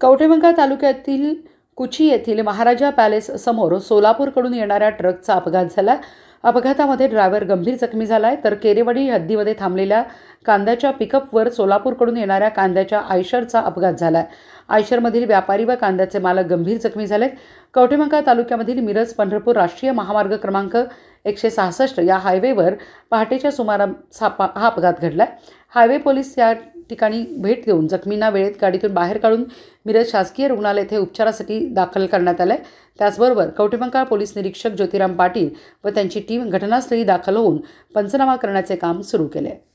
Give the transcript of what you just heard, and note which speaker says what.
Speaker 1: कवठेबंगा तालुक्यातील कुची येथील महाराजा पॅलेस समोर सोलापूरकडून येणाऱ्या ट्रकचा अपघात झाला अपघातामध्ये ड्रायव्हर गंभीर जखमी झाला आहे तर केरेवाडी हद्दीमध्ये थांबलेल्या कांद्याच्या पिकअपवर सोलापूरकडून येणाऱ्या कांद्याच्या आयशरचा अपघात झाला आहे आयशरमधील व्यापारी व कांद्याचे मालक गंभीर जखमी झाले कवठेमंका तालुक्यामधील मिरज पंढरपूर राष्ट्रीय महामार्ग क्रमांक एकशे सहासष्ट या हायवेवर पहाटेच्या सुमारास हा अपघात घडला हायवे पोलीस या ठिकाणी भेट देऊन जखमींना वेळेत गाडीतून बाहेर काढून मिरज शासकीय रुग्णालय येथे उपचारासाठी दाखल करण्यात आलं आहे त्याचबरोबर कवठेमंकाळ पोलीस निरीक्षक ज्योतिराम पाटील व त्यांची टीम घटनास्थळी दाखल होऊन पंचनामा करण्याचे काम सुरू केले आहे